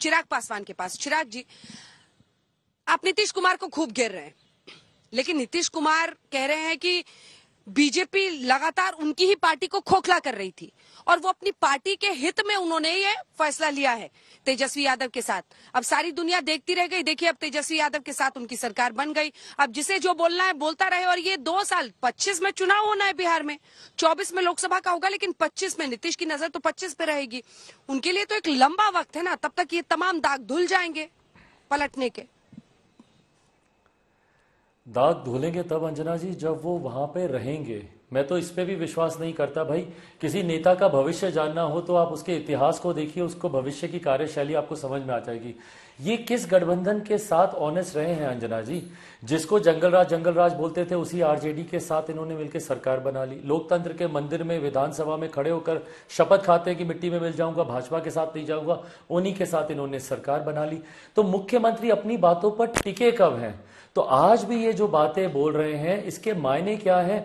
चिराग पासवान के पास चिराग जी आप नीतीश कुमार को खूब घेर रहे हैं लेकिन नीतीश कुमार कह रहे हैं कि बीजेपी लगातार उनकी ही पार्टी को खोखला कर रही थी और वो अपनी पार्टी के हित में उन्होंने ये फैसला लिया है तेजस्वी यादव के साथ अब सारी दुनिया देखती रह गई देखिए अब तेजस्वी यादव के साथ उनकी सरकार बन गई अब जिसे जो बोलना है बोलता रहे और ये दो साल पच्चीस में चुनाव होना है बिहार में चौबीस में लोकसभा का होगा लेकिन पच्चीस में नीतीश की नजर तो पच्चीस पे रहेगी उनके लिए तो एक लंबा वक्त है ना तब तक ये तमाम दाग धुल जाएंगे पलटने के दाग धुलेंगे तब अंजना जी जब वो वहां पे रहेंगे मैं तो इस पर भी विश्वास नहीं करता भाई किसी नेता का भविष्य जानना हो तो आप उसके इतिहास को देखिए उसको भविष्य की कार्यशैली आपको समझ में आ जाएगी ये किस गठबंधन के साथ ऑनेस्ट रहे हैं अंजना जी जिसको जंगलराज जंगलराज बोलते थे उसी आरजेडी के साथ इन्होंने मिलकर सरकार बना ली लोकतंत्र के मंदिर में विधानसभा में खड़े होकर शपथ खाते हैं कि मिट्टी में मिल जाऊंगा भाजपा के साथ नहीं जाऊंगा उन्हीं के साथ इन्होंने सरकार बना ली तो मुख्यमंत्री अपनी बातों पर टिके कब हैं तो आज भी ये जो बातें बोल रहे हैं इसके मायने क्या है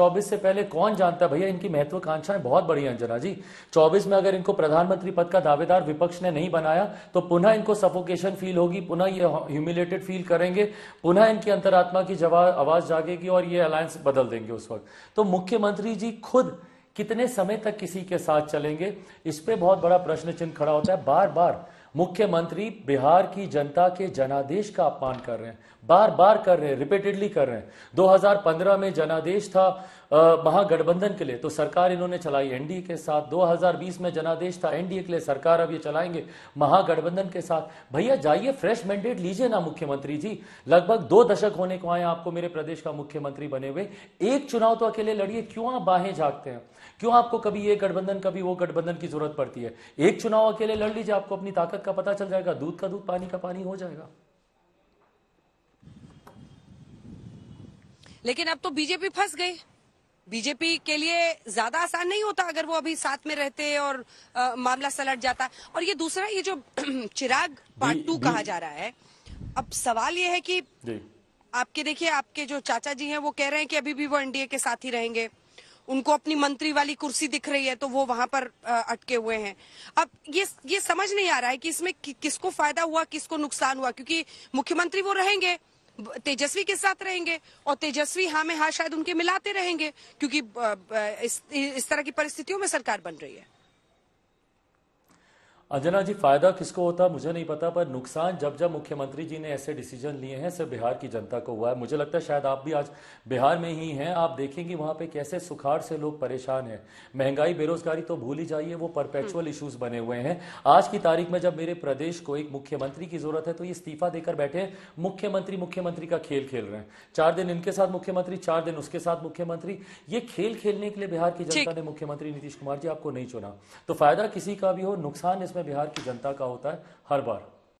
2024 से पहले कौन जानता है भैया इनकी महत्वाकांक्षाएं बहुत बड़ी हैं अंजना जी 24 में अगर इनको प्रधानमंत्री पद का दावेदार विपक्ष ने नहीं बनाया तो पुनः इनको सफोकेशन फील होगी पुनः ये ह्यूमिलेटेड फील करेंगे पुनः इनकी अंतरात्मा की जवाब आवाज जागेगी और ये अलायंस बदल देंगे उस वक्त तो मुख्यमंत्री जी खुद कितने समय तक किसी के साथ चलेंगे इस पर बहुत बड़ा प्रश्न चिन्ह खड़ा होता है बार बार मुख्यमंत्री बिहार की जनता के जनादेश का अपमान कर रहे हैं बार बार कर रहे हैं रिपीटेडली कर रहे हैं 2015 में जनादेश था महागठबंधन के लिए तो सरकार इन्होंने चलाई एनडीए के साथ 2020 में जनादेश था एनडीए के लिए सरकार अब ये चलाएंगे महागठबंधन के साथ भैया जाइए फ्रेश मैंडेट लीजिए ना मुख्यमंत्री जी लगभग दो दशक होने को आए आपको मेरे प्रदेश का मुख्यमंत्री बने हुए एक चुनाव तो अकेले लड़िए क्यों आप बाहें झाकते हैं क्यों आपको कभी ये गठबंधन कभी वो गठबंधन की जरूरत पड़ती है एक चुनाव अकेले लड़ लीजिए आपको अपनी ताकत का पता चल जाएगा दूध का दूध पानी का पानी हो जाएगा लेकिन अब तो बीजेपी फंस गई बीजेपी के लिए ज्यादा आसान नहीं होता अगर वो अभी साथ में रहते और आ, मामला सलट जाता और ये दूसरा ये जो चिराग पार्ट टू कहा जा रहा है अब सवाल ये है कि आपके देखिए आपके जो चाचा जी हैं वो कह रहे हैं कि अभी भी वो एनडीए के साथ ही रहेंगे उनको अपनी मंत्री वाली कुर्सी दिख रही है तो वो वहां पर अटके हुए हैं अब ये ये समझ नहीं आ रहा है कि इसमें कि, किसको फायदा हुआ किसको नुकसान हुआ क्योंकि मुख्यमंत्री वो रहेंगे तेजस्वी के साथ रहेंगे और तेजस्वी हाँ में हाँ शायद उनके मिलाते रहेंगे क्योंकि इस, इस तरह की परिस्थितियों में सरकार बन रही है अंजना जी फायदा किसको होता मुझे नहीं पता पर नुकसान जब जब मुख्यमंत्री जी ने ऐसे डिसीजन लिए हैं सिर्फ बिहार की जनता को हुआ है मुझे लगता है शायद आप भी आज बिहार में ही हैं आप देखेंगे वहां पे कैसे सुखाड़ से लोग परेशान हैं महंगाई बेरोजगारी तो भूल ही जाइए वो परपेचुअल इश्यूज बने हुए हैं आज की तारीख में जब मेरे प्रदेश को एक मुख्यमंत्री की जरूरत है तो ये इस्तीफा देकर बैठे मुख्यमंत्री मुख्यमंत्री का खेल खेल रहे हैं चार दिन इनके साथ मुख्यमंत्री चार दिन उसके साथ मुख्यमंत्री ये खेल खेलने के लिए बिहार की जनता ने मुख्यमंत्री नीतीश कुमार जी आपको नहीं चुना तो फायदा किसी का भी हो नुकसान इस उसमें बिहार की जनता का होता है हर बार